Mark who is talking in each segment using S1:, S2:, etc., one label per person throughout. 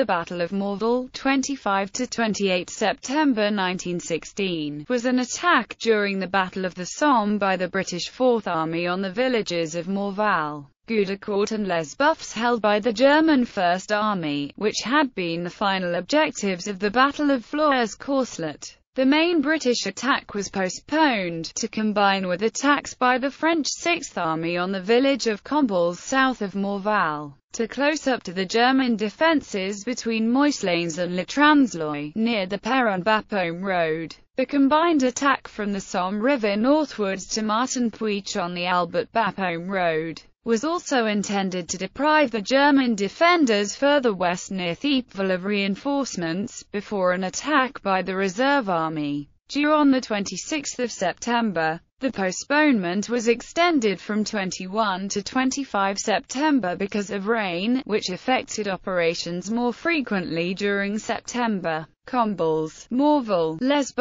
S1: The Battle of Morval, 25–28 September 1916, was an attack during the Battle of the Somme by the British Fourth Army on the villages of Morval, Gueudecourt and Les Buffs held by the German First Army, which had been the final objectives of the Battle of Flores-Corslet. The main British attack was postponed, to combine with attacks by the French 6th Army on the village of Combles south of Morval, to close up to the German defences between Moislanes and Le Transloy, near the Peron-Bapaume road. The combined attack from the Somme River northwards to Martin Puich on the Albert-Bapaume road was also intended to deprive the German defenders further west near Thiepval of reinforcements, before an attack by the reserve army. Due on 26 September, the postponement was extended from 21 to 25 September because of rain, which affected operations more frequently during September. Combles, Morval, Les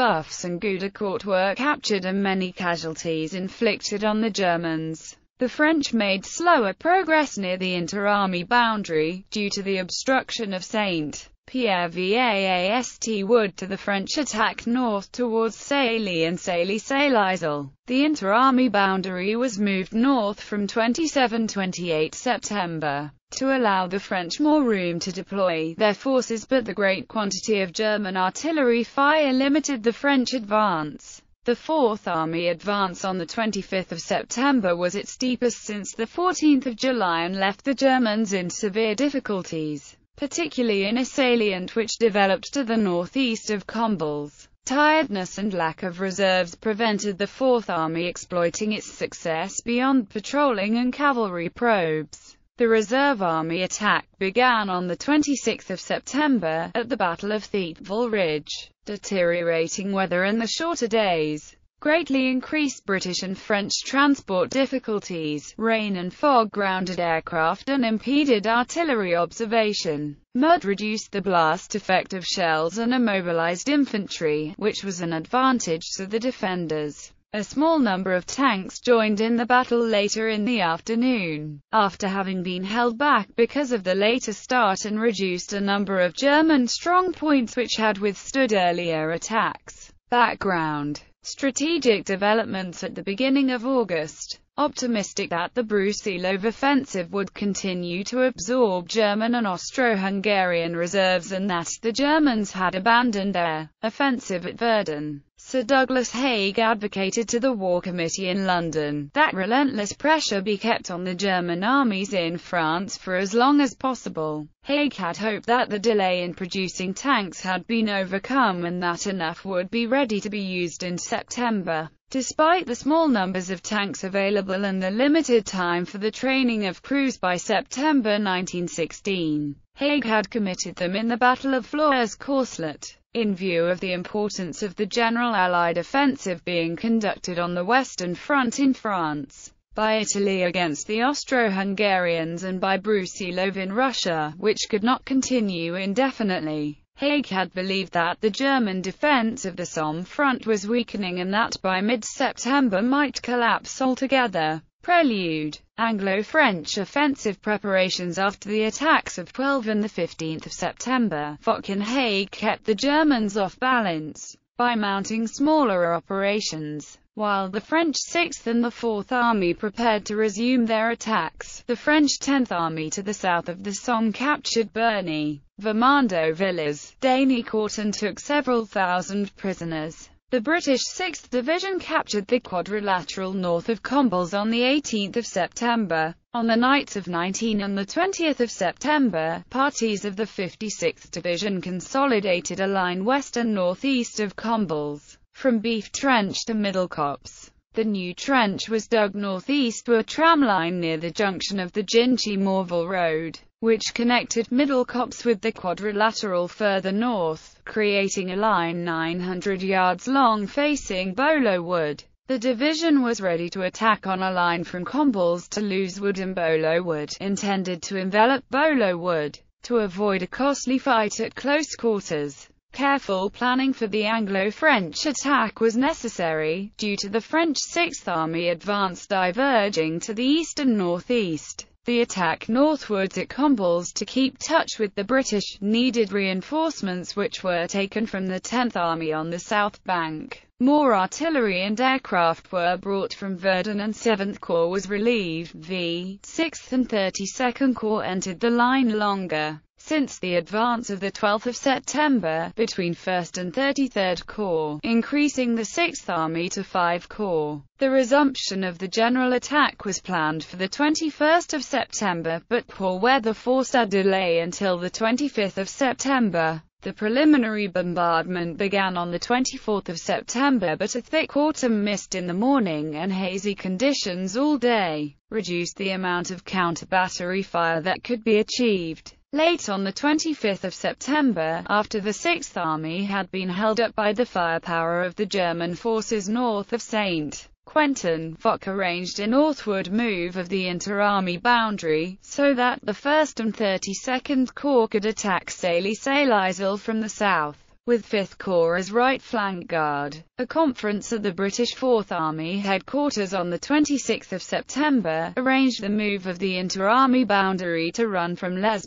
S1: and Gudercourt were captured and many casualties inflicted on the Germans. The French made slower progress near the inter-army boundary, due to the obstruction of St. Pierre Vaast Wood to the French attack north towards Sailly and Sailly-Sailisel. The inter-army boundary was moved north from 27-28 September to allow the French more room to deploy their forces but the great quantity of German artillery fire limited the French advance. The Fourth Army advance on 25 September was its deepest since 14 July and left the Germans in severe difficulties, particularly in a salient which developed to the northeast of Combles. Tiredness and lack of reserves prevented the Fourth Army exploiting its success beyond patrolling and cavalry probes. The Reserve Army attack began on 26 September, at the Battle of Thiepval Ridge. Deteriorating weather and the shorter days greatly increased British and French transport difficulties, rain and fog grounded aircraft and impeded artillery observation. Mud reduced the blast effect of shells and immobilized infantry, which was an advantage to the defenders. A small number of tanks joined in the battle later in the afternoon, after having been held back because of the later start and reduced a number of German strongpoints which had withstood earlier attacks. Background Strategic developments at the beginning of August, optimistic that the Brusilov offensive would continue to absorb German and Austro-Hungarian reserves and that the Germans had abandoned their offensive at Verdun. Sir Douglas Haig advocated to the War Committee in London that relentless pressure be kept on the German armies in France for as long as possible. Haig had hoped that the delay in producing tanks had been overcome and that enough would be ready to be used in September. Despite the small numbers of tanks available and the limited time for the training of crews by September 1916, Haig had committed them in the Battle of Flores Corslet. In view of the importance of the general Allied offensive being conducted on the Western Front in France, by Italy against the Austro-Hungarians and by Brusilov in Russia, which could not continue indefinitely, Haig had believed that the German defense of the Somme front was weakening and that by mid-September might collapse altogether. Prelude Anglo-French offensive preparations after the attacks of 12 and 15 September, Haig kept the Germans off balance by mounting smaller operations, while the French 6th and the 4th Army prepared to resume their attacks. The French 10th Army to the south of the Somme captured Bernie, Vermando Villas, and took several thousand prisoners. The British 6th Division captured the quadrilateral north of Combles on 18 September. On the nights of 19 and 20 September, parties of the 56th Division consolidated a line west and northeast of Combles, from Beef Trench to Middlecops. The new trench was dug northeast to a tramline near the junction of the Ginchy-Morville Road, which connected Middlecops with the quadrilateral further north creating a line 900 yards long facing Bolo Wood. The division was ready to attack on a line from Combles to Wood and Bolo Wood, intended to envelop Bolo Wood, to avoid a costly fight at close quarters. Careful planning for the Anglo-French attack was necessary, due to the French Sixth Army advance diverging to the east and northeast the attack northwards at Combles to keep touch with the British, needed reinforcements which were taken from the 10th Army on the south bank. More artillery and aircraft were brought from Verdun and 7th Corps was relieved. The 6th and 32nd Corps entered the line longer since the advance of the 12th of September, between 1st and 33rd Corps, increasing the 6th Army to 5 Corps. The resumption of the general attack was planned for the 21st of September, but poor weather forced a delay until the 25th of September. The preliminary bombardment began on the 24th of September but a thick autumn mist in the morning and hazy conditions all day reduced the amount of counter-battery fire that could be achieved. Late on 25 September, after the 6th Army had been held up by the firepower of the German forces north of St. Quentin, Foch arranged a northward move of the inter-army boundary, so that the 1st and 32nd Corps could attack Sailly-Sailisel from the south with 5th Corps as right flank guard. A conference at the British 4th Army headquarters on 26 September, arranged the move of the inter-army boundary to run from Les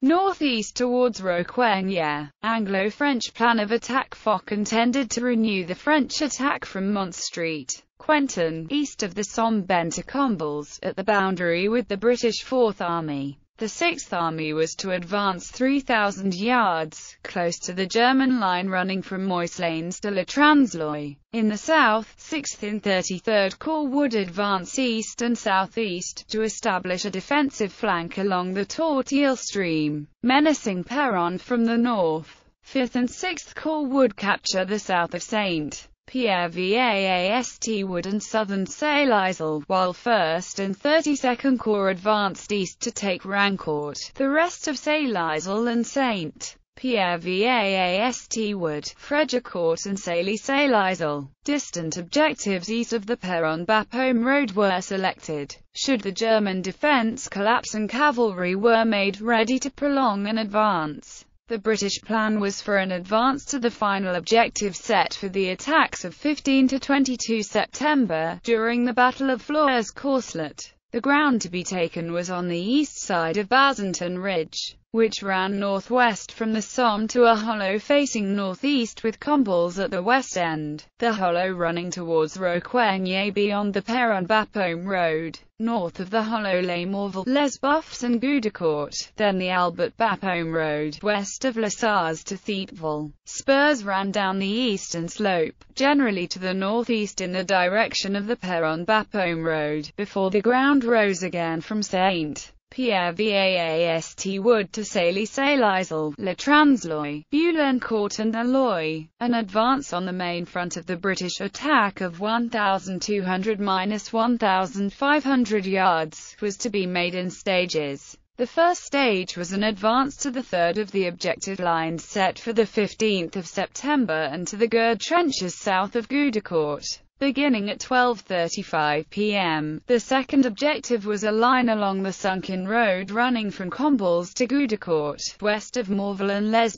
S1: northeast towards Roquegne. Anglo-French plan of attack Foch intended to renew the French attack from Mont Street, Quentin, east of the Somme bend to Combles, at the boundary with the British 4th Army. The Sixth Army was to advance 3,000 yards, close to the German line running from Moislanes to La Transloy. In the south, 6th and 33rd Corps would advance east and southeast, to establish a defensive flank along the Tortille stream, menacing Peron from the north. 5th and 6th Corps would capture the south of St. Pierre Vaast Wood and Southern Salizel, while 1st and 32nd Corps advanced east to take Rancourt, the rest of Salizel and St. Pierre Vaast Wood, Fredericourt and Sailly Salizel. Distant objectives east of the Peron-Bapaume road were selected. Should the German defense collapse and cavalry were made ready to prolong an advance. The British plan was for an advance to the final objective set for the attacks of 15 to 22 September, during the Battle of Flores Corslet. The ground to be taken was on the east side of Bazenton Ridge which ran northwest from the Somme to a hollow facing northeast with Combles at the west end, the hollow running towards Roqueigny beyond the Perron-Bapaume road, north of the hollow lay Morval, Les Buffs and Goudecourt, then the Albert-Bapaume road, west of Les to Thiepval. Spurs ran down the eastern slope, generally to the northeast in the direction of the Perron-Bapaume road, before the ground rose again from St. Pierre Vaast Wood to Sailly Sailisel, Le Transloy, Boulancourt and Alloy, an advance on the main front of the British attack of 1,200-1,500 yards, was to be made in stages. The first stage was an advance to the third of the objective lines set for the 15th of September and to the Gerd trenches south of Goudecourt. Beginning at 12.35 p.m., the second objective was a line along the sunken road running from Combles to Gudecourt, west of Morville and Les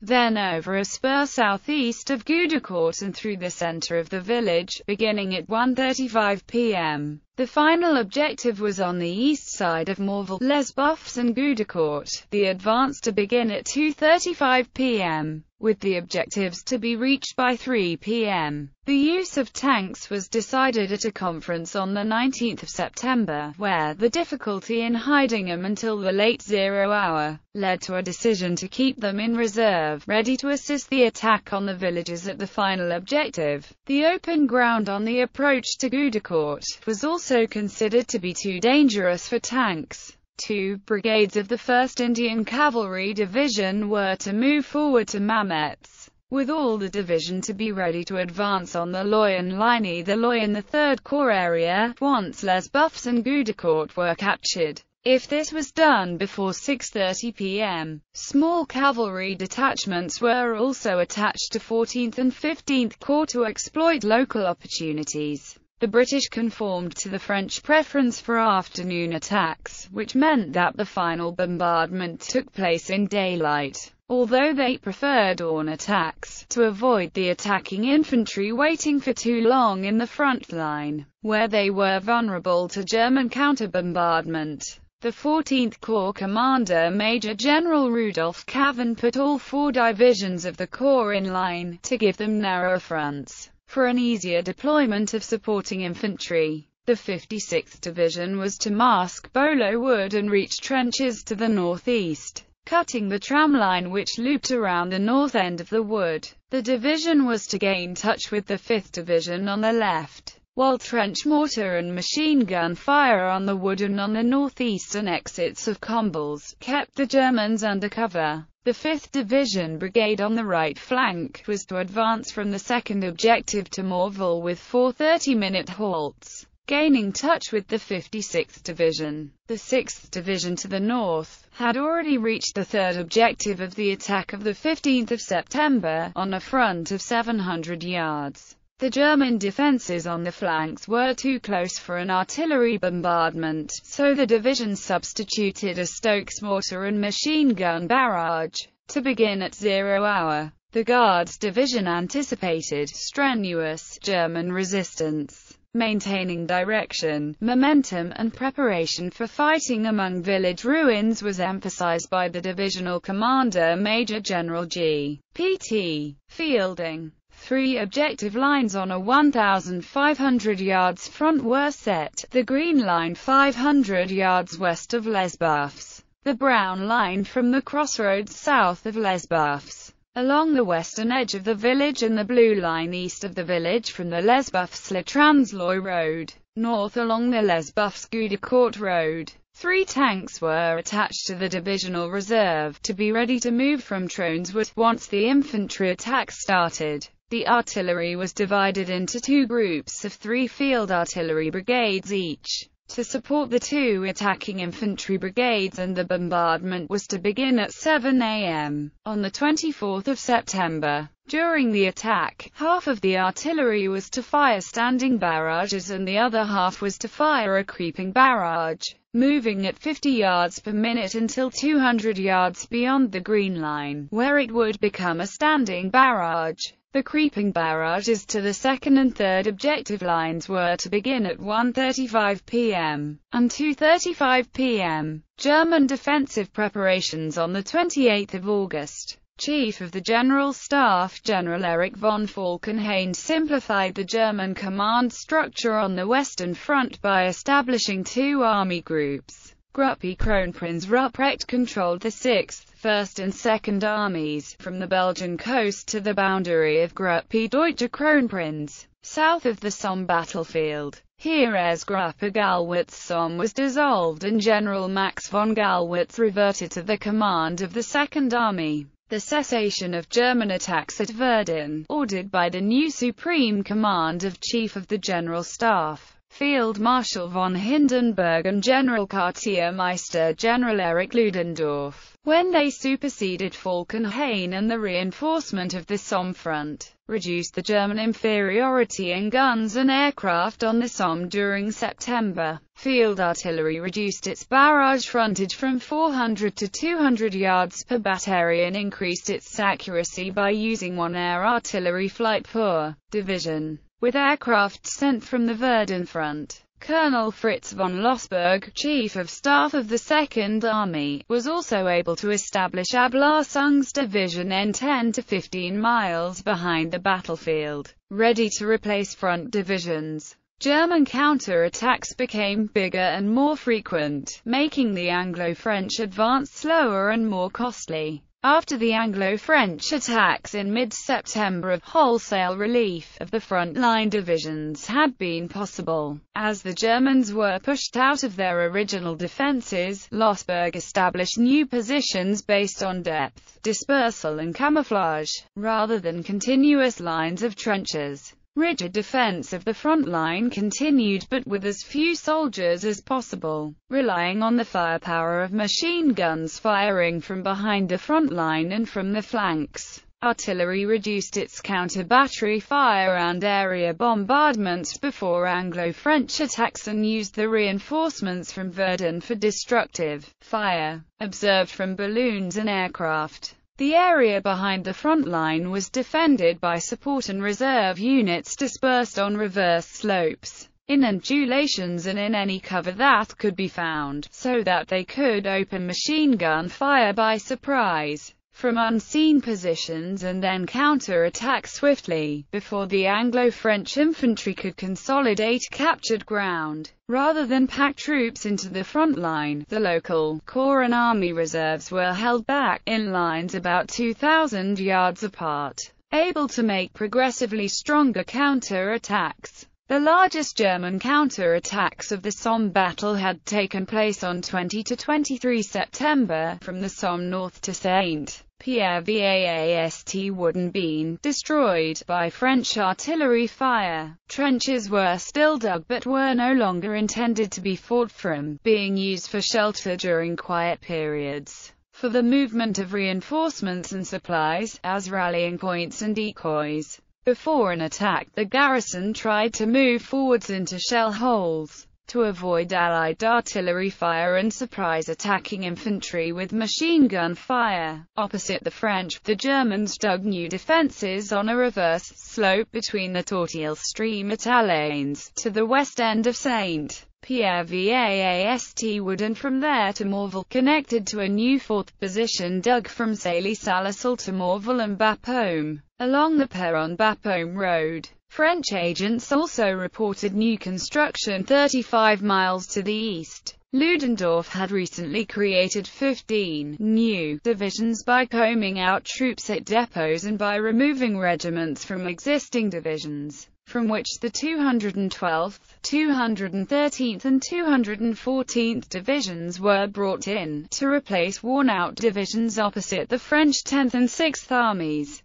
S1: then over a spur southeast of Gudecourt and through the centre of the village, beginning at 1.35 p.m. The final objective was on the east side of Morval, Les Buffs and Goudacourt, the advance to begin at 2.35 p.m., with the objectives to be reached by 3 p.m. The use of tanks was decided at a conference on the 19th of September, where the difficulty in hiding them until the late zero hour, led to a decision to keep them in reserve, ready to assist the attack on the villages at the final objective. The open ground on the approach to Goudacourt was also also considered to be too dangerous for tanks. Two brigades of the 1st Indian Cavalry Division were to move forward to Mametz, with all the division to be ready to advance on the Loyon Liney. the Loyon the 3rd Corps area, once Les Buffs and Goudecourt were captured. If this was done before 6.30 p.m., small cavalry detachments were also attached to 14th and 15th Corps to exploit local opportunities. The British conformed to the French preference for afternoon attacks, which meant that the final bombardment took place in daylight, although they preferred dawn attacks, to avoid the attacking infantry waiting for too long in the front line, where they were vulnerable to German counter-bombardment. The 14th Corps commander Major General Rudolf Cavan put all four divisions of the Corps in line, to give them narrower fronts. For an easier deployment of supporting infantry, the 56th Division was to mask Bolo Wood and reach trenches to the northeast, cutting the tramline which looped around the north end of the wood. The division was to gain touch with the 5th Division on the left, while trench mortar and machine gun fire on the wood and on the northeastern exits of Combles kept the Germans under cover. The 5th Division Brigade on the right flank was to advance from the second objective to Morval with four 30-minute halts, gaining touch with the 56th Division. The 6th Division to the north had already reached the third objective of the attack of the 15th of September, on a front of 700 yards. The German defences on the flanks were too close for an artillery bombardment, so the division substituted a Stokes mortar and machine gun barrage, to begin at zero hour. The Guards division anticipated strenuous German resistance, maintaining direction, momentum and preparation for fighting among village ruins was emphasized by the divisional commander Major General G. P. T. Fielding. Three objective lines on a 1,500 yards front were set, the green line 500 yards west of Lesbafs, the brown line from the crossroads south of Lesbafs, along the western edge of the village and the blue line east of the village from the Lesbafs-La Transloy Road, north along the Lesbafs-Gudicourt Road. Three tanks were attached to the divisional reserve, to be ready to move from Troneswood, once the infantry attack started. The artillery was divided into two groups of three field artillery brigades each, to support the two attacking infantry brigades and the bombardment was to begin at 7 a.m. on the 24th of September. During the attack, half of the artillery was to fire standing barrages and the other half was to fire a creeping barrage, moving at 50 yards per minute until 200 yards beyond the green line, where it would become a standing barrage. The creeping barrages to the second and third objective lines were to begin at 1.35 p.m. and 2.35 p.m. German defensive preparations on 28 August. Chief of the General Staff General Erich von Falkenhayn simplified the German command structure on the Western Front by establishing two army groups. Gruppe Kronprinz Ruprecht controlled the 6th First and Second Armies, from the Belgian coast to the boundary of Gruppe Deutsche Kronprinz, south of the Somme battlefield. Here as Gruppe Galwitz Somme was dissolved and General Max von Galwitz reverted to the command of the Second Army. The cessation of German attacks at Verdun, ordered by the new Supreme Command of Chief of the General Staff, Field Marshal von Hindenburg and General meister General Erich Ludendorff when they superseded Falkenhayn and the reinforcement of the Somme front, reduced the German inferiority in guns and aircraft on the Somme during September. Field artillery reduced its barrage frontage from 400 to 200 yards per battery and increased its accuracy by using one air artillery flight per division, with aircraft sent from the Verdun front. Colonel Fritz von Lossberg, Chief of Staff of the Second Army, was also able to establish Ablasung's division in 10 to 15 miles behind the battlefield, ready to replace front divisions. German counter-attacks became bigger and more frequent, making the Anglo-French advance slower and more costly. After the Anglo-French attacks in mid-September wholesale relief of the front-line divisions had been possible, as the Germans were pushed out of their original defences, Lossberg established new positions based on depth, dispersal and camouflage, rather than continuous lines of trenches. Rigid defense of the front line continued but with as few soldiers as possible, relying on the firepower of machine guns firing from behind the front line and from the flanks. Artillery reduced its counter-battery fire and area bombardments before Anglo-French attacks and used the reinforcements from Verdun for destructive fire, observed from balloons and aircraft. The area behind the front line was defended by support and reserve units dispersed on reverse slopes, in undulations and in any cover that could be found, so that they could open machine gun fire by surprise from unseen positions and then counter-attack swiftly, before the Anglo-French infantry could consolidate captured ground. Rather than pack troops into the front line, the local corps and army reserves were held back, in lines about 2,000 yards apart, able to make progressively stronger counter-attacks. The largest German counter-attacks of the Somme battle had taken place on 20–23 September, from the Somme north to St. Pierre Vaast wooden bean, destroyed by French artillery fire. Trenches were still dug but were no longer intended to be fought from, being used for shelter during quiet periods, for the movement of reinforcements and supplies, as rallying points and decoys. Before an attack, the garrison tried to move forwards into shell holes to avoid Allied artillery fire and surprise attacking infantry with machine gun fire. Opposite the French, the Germans dug new defences on a reverse slope between the Tortille stream at Alains, to the west end of St. Pierre Vaast Wood and from there to Morval, connected to a new fourth position dug from Sailly to Morval and Bapaume along the Peron-Bapaume road. French agents also reported new construction 35 miles to the east. Ludendorff had recently created 15 new divisions by combing out troops at depots and by removing regiments from existing divisions, from which the 212th, 213th and 214th divisions were brought in, to replace worn-out divisions opposite the French 10th and 6th armies.